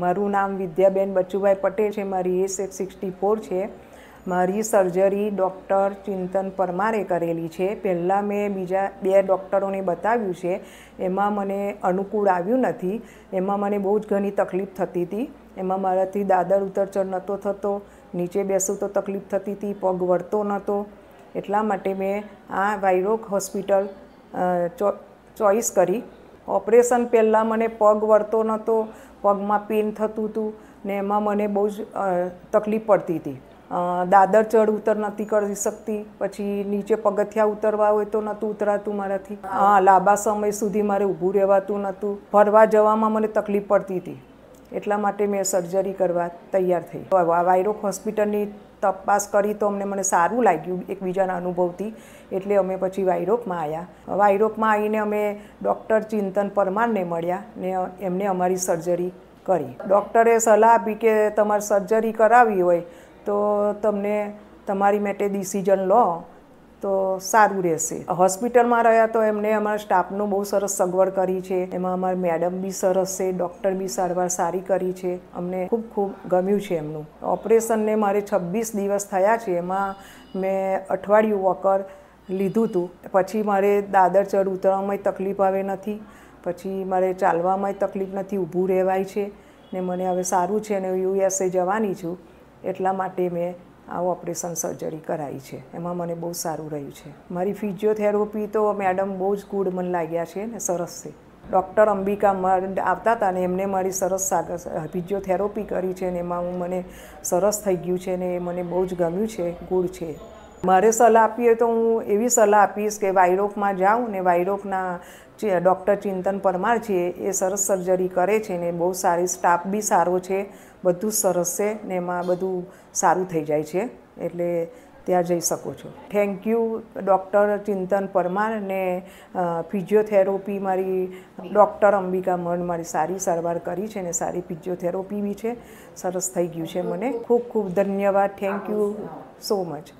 મારું નામ વિદ્યાબેન બચુભાઈ પટેલ છે મારી એસ એક સિક્સટી ફોર છે મારી સર્જરી ડૉક્ટર ચિંતન પરમારે કરેલી છે પહેલાં મેં બીજા બે ડૉક્ટરોને બતાવ્યું છે એમાં મને અનુકૂળ આવ્યું નથી એમાં મને બહુ જ ઘણી તકલીફ થતી હતી એમાં મારાથી દાદર ઉતરચડ નહોતો થતો નીચે બેસું તો તકલીફ થતી હતી પગ વળતો નહોતો એટલા માટે મેં આ વાયરોક હોસ્પિટલ ચોઇસ કરી ઓપરેશન પહેલાં મને પગ વળતો નહોતો પગમાં પેન થતું હતું ને એમાં મને બહુ જ તકલીફ પડતી હતી દાદર ચડ ઉતર નથી કરી શકતી પછી નીચે પગથિયા ઉતરવા હોય તો નહોતું ઉતરાતું મારાથી હા લાંબા સમય સુધી મારે ઊભું રહેવાતું નહોતું ફરવા જવામાં મને તકલીફ પડતી હતી એટલા માટે મેં સર્જરી કરવા તૈયાર થઈ વાયરોક હોસ્પિટલની તપાસ કરી તો અમને મને સારું લાગ્યું એકબીજાના અનુભવથી એટલે અમે પછી વાયરોપમાં આવ્યા વાયરોપમાં આવીને અમે ડૉક્ટર ચિંતન પરમારને મળ્યા ને એમને અમારી સર્જરી કરી ડૉક્ટરે સલાહ આપી કે તમારે સર્જરી કરાવી હોય તો તમને તમારી માટે ડિસિઝન લો તો સારું રહેશે હોસ્પિટલમાં રહ્યા તો એમને અમારા સ્ટાફનો બહુ સરસ સગવડ કરી છે એમાં અમારા મેડમ બી સરસ છે ડૉક્ટર બી સારવાર સારી કરી છે અમને ખૂબ ખૂબ ગમ્યું છે એમનું ઓપરેશનને મારે છવ્વીસ દિવસ થયા છે એમાં મેં અઠવાડિયું વોકર લીધું હતું પછી મારે દાદર ચડ ઉતરવામાંય તકલીફ આવે નથી પછી મારે ચાલવામાંય તકલીફ નથી ઊભું રહેવાય છે ને મને હવે સારું છે ને યુએસએ જવાની છું એટલા માટે મેં આ ઓપરેશન સર્જરી કરાવી છે એમાં મને બહુ સારું રહ્યું છે મારી ફિઝિયોથેરાપી તો મેડમ બહુ જ ગુડ મને લાગ્યા છે ને સરસ છે ડૉક્ટર અંબિકા આવતા હતા ને એમને મારી સરસ ફિઝિયોથેરાપી કરી છે ને એમાં હું મને સરસ થઈ ગયું છે ને એ મને બહુ જ ગમ્યું છે ગુડ છે મારે સલાહ આપીએ તો હું એવી સલાહ આપીશ કે વાયરોકમાં જાઉં ને વાયરોકના ડૉક્ટર ચિંતન પરમાર છે એ સરસ સર્જરી કરે છે ને બહુ સારી સ્ટાફ બી સારો છે બધું સરસ છે ને એમાં બધું સારું થઈ જાય છે એટલે ત્યાં જઈ શકો છો thank you doctor Chintan Parmar ને ફિઝિયોથેરોપી મારી ડૉક્ટર અંબિકા મન મારી સારી સારવાર કરી છે ને સારી ફિઝિયોથેરોપી બી છે સરસ થઈ ગયું છે મને ખૂબ ખૂબ ધન્યવાદ થેન્ક યુ સો મચ